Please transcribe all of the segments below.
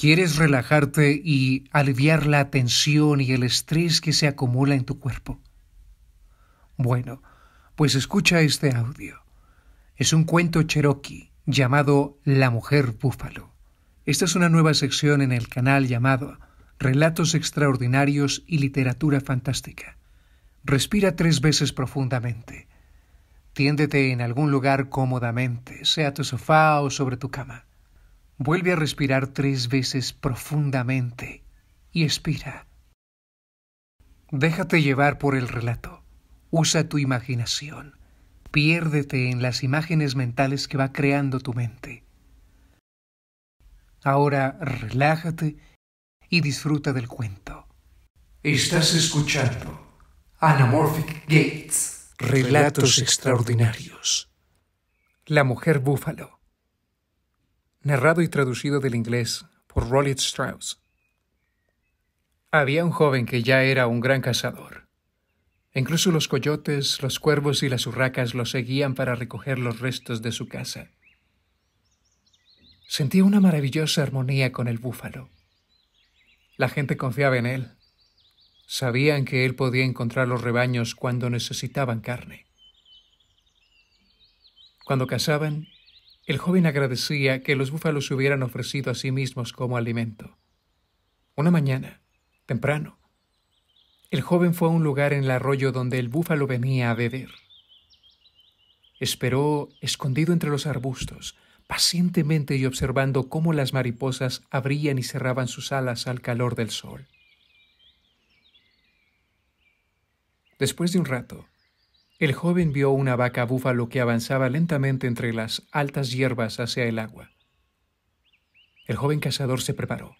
Quieres relajarte y aliviar la tensión y el estrés que se acumula en tu cuerpo. Bueno, pues escucha este audio. Es un cuento cherokee llamado La mujer búfalo. Esta es una nueva sección en el canal llamado Relatos extraordinarios y literatura fantástica. Respira tres veces profundamente. Tiéndete en algún lugar cómodamente, sea tu sofá o sobre tu cama. Vuelve a respirar tres veces profundamente y expira. Déjate llevar por el relato. Usa tu imaginación. Piérdete en las imágenes mentales que va creando tu mente. Ahora relájate y disfruta del cuento. Estás escuchando Anamorphic Gates. Relatos extraordinarios. La mujer búfalo narrado y traducido del inglés por Rollet Strauss. Había un joven que ya era un gran cazador. Incluso los coyotes, los cuervos y las urracas lo seguían para recoger los restos de su casa. Sentía una maravillosa armonía con el búfalo. La gente confiaba en él. Sabían que él podía encontrar los rebaños cuando necesitaban carne. Cuando cazaban, el joven agradecía que los búfalos se hubieran ofrecido a sí mismos como alimento. Una mañana, temprano, el joven fue a un lugar en el arroyo donde el búfalo venía a beber. Esperó, escondido entre los arbustos, pacientemente y observando cómo las mariposas abrían y cerraban sus alas al calor del sol. Después de un rato, el joven vio una vaca búfalo que avanzaba lentamente entre las altas hierbas hacia el agua. El joven cazador se preparó.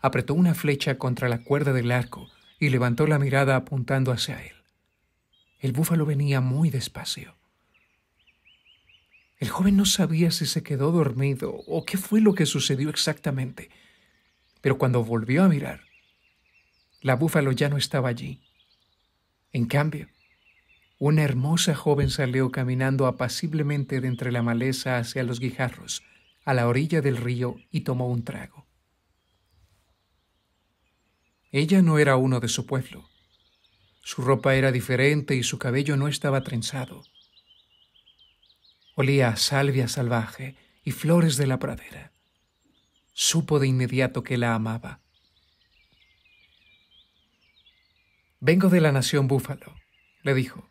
Apretó una flecha contra la cuerda del arco y levantó la mirada apuntando hacia él. El búfalo venía muy despacio. El joven no sabía si se quedó dormido o qué fue lo que sucedió exactamente, pero cuando volvió a mirar, la búfalo ya no estaba allí. En cambio, una hermosa joven salió caminando apaciblemente de entre la maleza hacia los guijarros, a la orilla del río, y tomó un trago. Ella no era uno de su pueblo. Su ropa era diferente y su cabello no estaba trenzado. Olía a salvia salvaje y flores de la pradera. Supo de inmediato que la amaba. Vengo de la nación Búfalo, le dijo.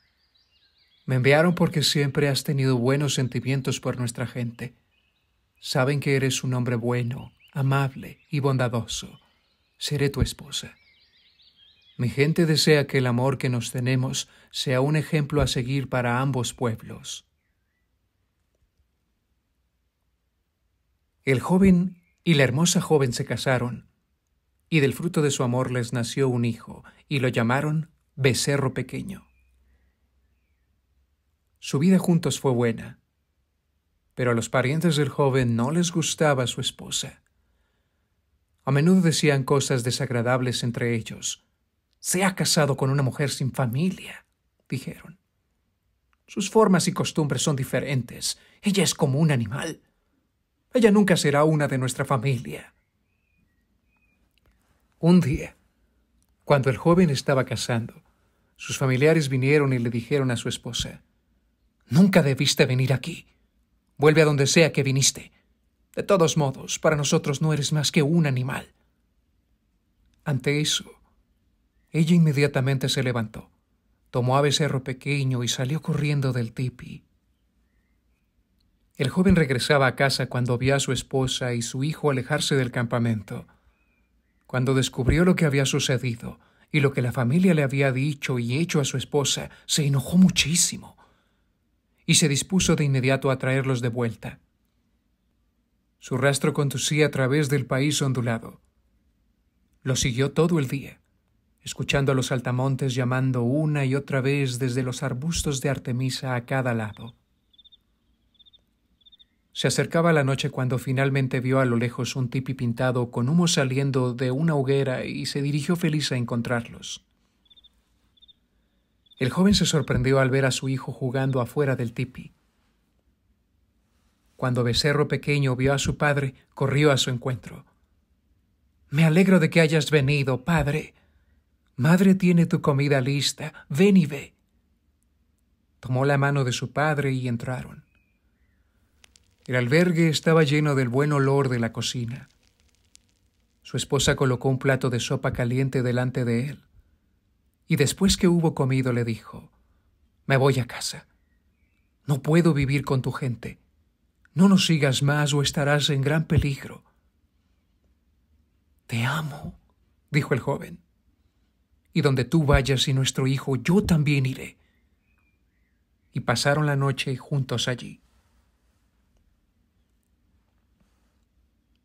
Me enviaron porque siempre has tenido buenos sentimientos por nuestra gente. Saben que eres un hombre bueno, amable y bondadoso. Seré tu esposa. Mi gente desea que el amor que nos tenemos sea un ejemplo a seguir para ambos pueblos. El joven y la hermosa joven se casaron, y del fruto de su amor les nació un hijo, y lo llamaron Becerro Pequeño. Su vida juntos fue buena, pero a los parientes del joven no les gustaba su esposa. A menudo decían cosas desagradables entre ellos. Se ha casado con una mujer sin familia, dijeron. Sus formas y costumbres son diferentes. Ella es como un animal. Ella nunca será una de nuestra familia. Un día, cuando el joven estaba casando, sus familiares vinieron y le dijeron a su esposa, Nunca debiste venir aquí. Vuelve a donde sea que viniste. De todos modos, para nosotros no eres más que un animal. Ante eso, ella inmediatamente se levantó, tomó a becerro pequeño y salió corriendo del tipi. El joven regresaba a casa cuando vio a su esposa y su hijo alejarse del campamento. Cuando descubrió lo que había sucedido y lo que la familia le había dicho y hecho a su esposa, se enojó muchísimo y se dispuso de inmediato a traerlos de vuelta. Su rastro conducía a través del país ondulado. Lo siguió todo el día, escuchando a los altamontes llamando una y otra vez desde los arbustos de Artemisa a cada lado. Se acercaba la noche cuando finalmente vio a lo lejos un tipi pintado con humo saliendo de una hoguera y se dirigió feliz a encontrarlos. El joven se sorprendió al ver a su hijo jugando afuera del tipi. Cuando Becerro Pequeño vio a su padre, corrió a su encuentro. Me alegro de que hayas venido, padre. Madre tiene tu comida lista. Ven y ve. Tomó la mano de su padre y entraron. El albergue estaba lleno del buen olor de la cocina. Su esposa colocó un plato de sopa caliente delante de él y después que hubo comido le dijo, Me voy a casa. No puedo vivir con tu gente. No nos sigas más o estarás en gran peligro. Te amo, dijo el joven. Y donde tú vayas y nuestro hijo, yo también iré. Y pasaron la noche juntos allí.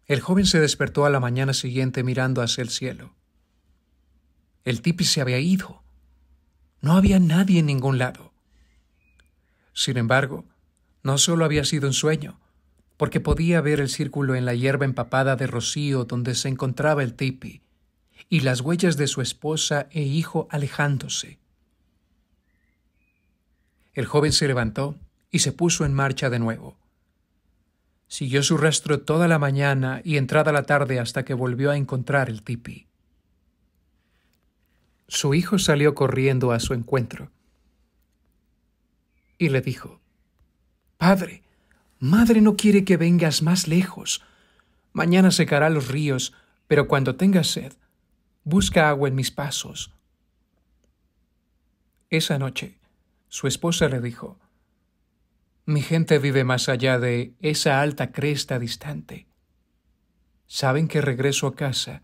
El joven se despertó a la mañana siguiente mirando hacia el cielo. El tipi se había ido. No había nadie en ningún lado. Sin embargo, no solo había sido un sueño, porque podía ver el círculo en la hierba empapada de rocío donde se encontraba el tipi, y las huellas de su esposa e hijo alejándose. El joven se levantó y se puso en marcha de nuevo. Siguió su rastro toda la mañana y entrada la tarde hasta que volvió a encontrar el tipi su hijo salió corriendo a su encuentro y le dijo, Padre, madre no quiere que vengas más lejos. Mañana secará los ríos, pero cuando tengas sed, busca agua en mis pasos. Esa noche, su esposa le dijo, Mi gente vive más allá de esa alta cresta distante. Saben que regreso a casa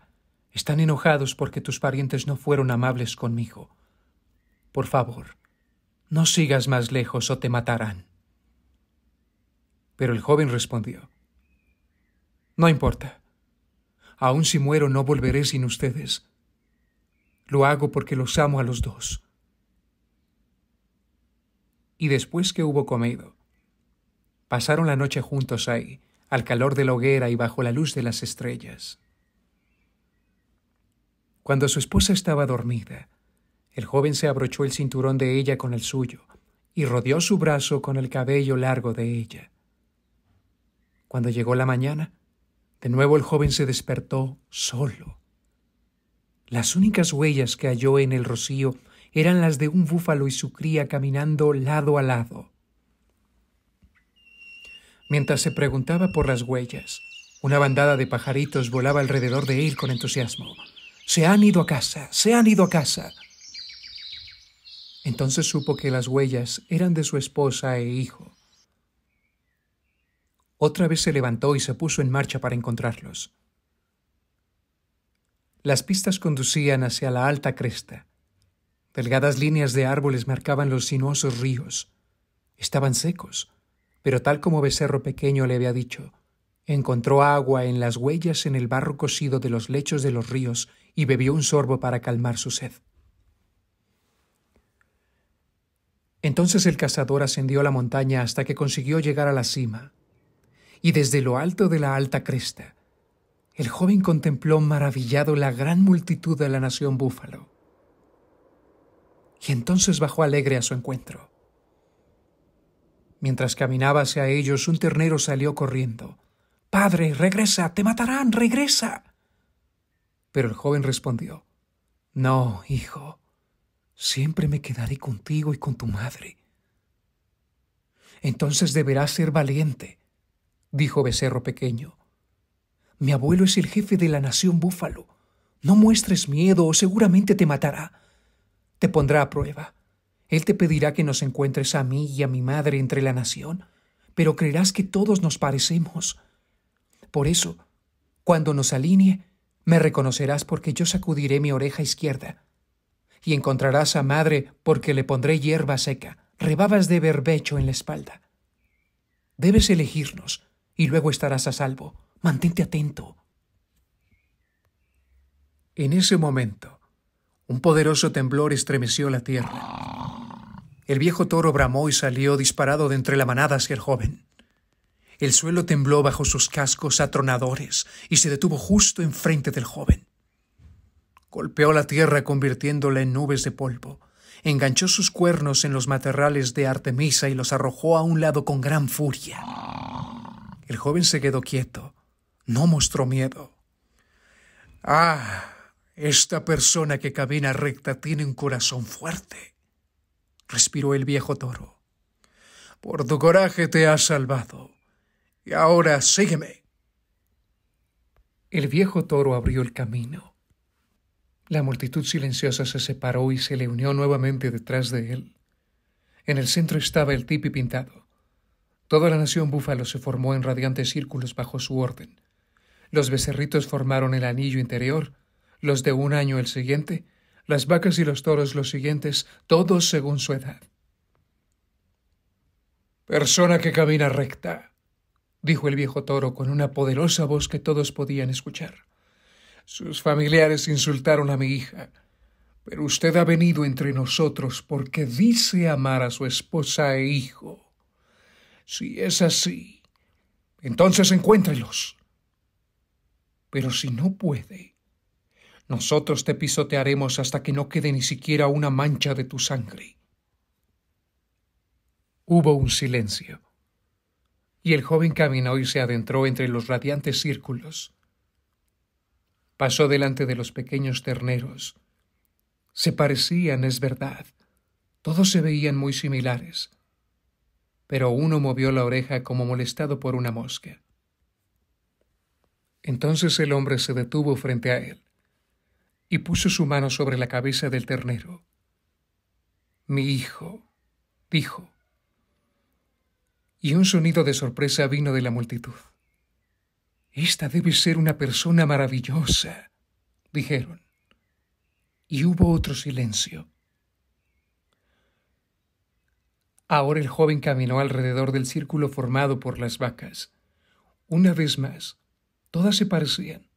están enojados porque tus parientes no fueron amables conmigo. Por favor, no sigas más lejos o te matarán. Pero el joven respondió, No importa. Aun si muero no volveré sin ustedes. Lo hago porque los amo a los dos. Y después que hubo comido, pasaron la noche juntos ahí, al calor de la hoguera y bajo la luz de las estrellas. Cuando su esposa estaba dormida, el joven se abrochó el cinturón de ella con el suyo y rodeó su brazo con el cabello largo de ella. Cuando llegó la mañana, de nuevo el joven se despertó solo. Las únicas huellas que halló en el rocío eran las de un búfalo y su cría caminando lado a lado. Mientras se preguntaba por las huellas, una bandada de pajaritos volaba alrededor de él con entusiasmo. Se han ido a casa, se han ido a casa. Entonces supo que las huellas eran de su esposa e hijo. Otra vez se levantó y se puso en marcha para encontrarlos. Las pistas conducían hacia la alta cresta. Delgadas líneas de árboles marcaban los sinuosos ríos. Estaban secos, pero tal como Becerro Pequeño le había dicho, encontró agua en las huellas en el barro cosido de los lechos de los ríos y bebió un sorbo para calmar su sed. Entonces el cazador ascendió la montaña hasta que consiguió llegar a la cima, y desde lo alto de la alta cresta, el joven contempló maravillado la gran multitud de la nación búfalo. Y entonces bajó alegre a su encuentro. Mientras caminaba hacia ellos, un ternero salió corriendo. Padre, regresa, te matarán, regresa. Pero el joven respondió, No, hijo, siempre me quedaré contigo y con tu madre. Entonces deberás ser valiente, dijo Becerro Pequeño. Mi abuelo es el jefe de la nación búfalo. No muestres miedo o seguramente te matará. Te pondrá a prueba. Él te pedirá que nos encuentres a mí y a mi madre entre la nación, pero creerás que todos nos parecemos. Por eso, cuando nos alinee, me reconocerás porque yo sacudiré mi oreja izquierda. Y encontrarás a madre porque le pondré hierba seca, rebabas de berbecho en la espalda. Debes elegirnos y luego estarás a salvo. Mantente atento. En ese momento, un poderoso temblor estremeció la tierra. El viejo toro bramó y salió disparado de entre la manada hacia el joven. El suelo tembló bajo sus cascos atronadores y se detuvo justo enfrente del joven. Golpeó la tierra convirtiéndola en nubes de polvo, enganchó sus cuernos en los materrales de Artemisa y los arrojó a un lado con gran furia. El joven se quedó quieto, no mostró miedo. Ah, esta persona que cabina recta tiene un corazón fuerte, respiró el viejo toro. Por tu coraje te has salvado. Y ahora sígueme. El viejo toro abrió el camino. La multitud silenciosa se separó y se le unió nuevamente detrás de él. En el centro estaba el tipi pintado. Toda la nación búfalo se formó en radiantes círculos bajo su orden. Los becerritos formaron el anillo interior, los de un año el siguiente, las vacas y los toros los siguientes, todos según su edad. Persona que camina recta, dijo el viejo toro con una poderosa voz que todos podían escuchar. Sus familiares insultaron a mi hija, pero usted ha venido entre nosotros porque dice amar a su esposa e hijo. Si es así, entonces encuéntrelos. Pero si no puede, nosotros te pisotearemos hasta que no quede ni siquiera una mancha de tu sangre. Hubo un silencio y el joven caminó y se adentró entre los radiantes círculos. Pasó delante de los pequeños terneros. Se parecían, es verdad. Todos se veían muy similares. Pero uno movió la oreja como molestado por una mosca. Entonces el hombre se detuvo frente a él y puso su mano sobre la cabeza del ternero. Mi hijo, dijo, y un sonido de sorpresa vino de la multitud. Esta debe ser una persona maravillosa, dijeron. Y hubo otro silencio. Ahora el joven caminó alrededor del círculo formado por las vacas. Una vez más, todas se parecían,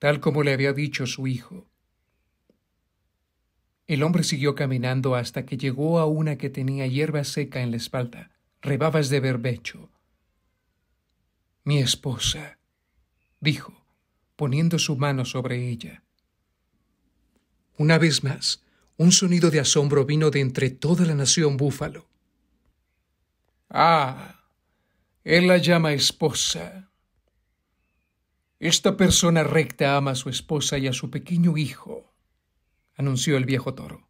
tal como le había dicho su hijo. El hombre siguió caminando hasta que llegó a una que tenía hierba seca en la espalda rebabas de berbecho. Mi esposa, dijo, poniendo su mano sobre ella. Una vez más, un sonido de asombro vino de entre toda la nación búfalo. Ah, él la llama esposa. Esta persona recta ama a su esposa y a su pequeño hijo, anunció el viejo toro.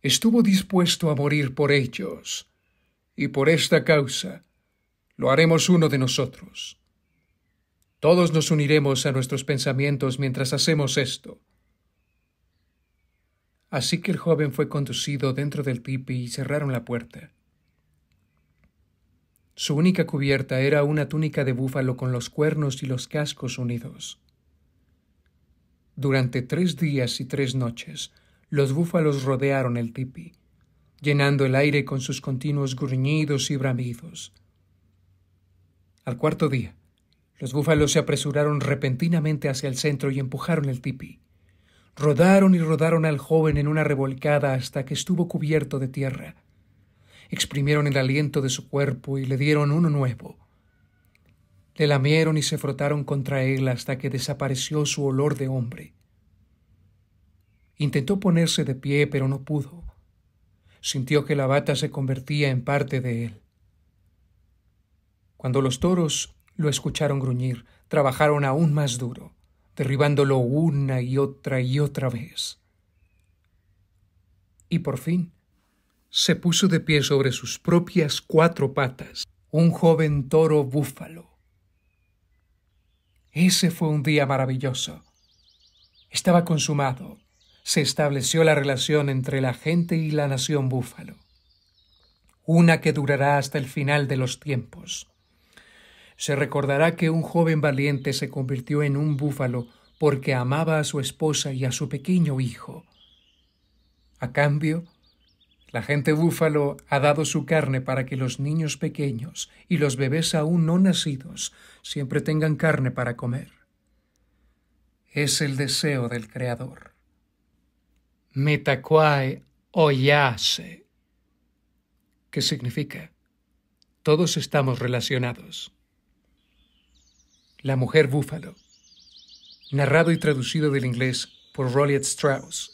Estuvo dispuesto a morir por ellos y por esta causa lo haremos uno de nosotros. Todos nos uniremos a nuestros pensamientos mientras hacemos esto. Así que el joven fue conducido dentro del tipi y cerraron la puerta. Su única cubierta era una túnica de búfalo con los cuernos y los cascos unidos. Durante tres días y tres noches, los búfalos rodearon el tipi llenando el aire con sus continuos gruñidos y bramidos. Al cuarto día, los búfalos se apresuraron repentinamente hacia el centro y empujaron el tipi. Rodaron y rodaron al joven en una revolcada hasta que estuvo cubierto de tierra. Exprimieron el aliento de su cuerpo y le dieron uno nuevo. Le lamieron y se frotaron contra él hasta que desapareció su olor de hombre. Intentó ponerse de pie, pero no pudo sintió que la bata se convertía en parte de él. Cuando los toros lo escucharon gruñir, trabajaron aún más duro, derribándolo una y otra y otra vez. Y por fin, se puso de pie sobre sus propias cuatro patas, un joven toro búfalo. Ese fue un día maravilloso. Estaba consumado se estableció la relación entre la gente y la nación búfalo, una que durará hasta el final de los tiempos. Se recordará que un joven valiente se convirtió en un búfalo porque amaba a su esposa y a su pequeño hijo. A cambio, la gente búfalo ha dado su carne para que los niños pequeños y los bebés aún no nacidos siempre tengan carne para comer. Es el deseo del Creador metaquai oyase, que significa todos estamos relacionados. La mujer búfalo, narrado y traducido del inglés por Rolliet Strauss.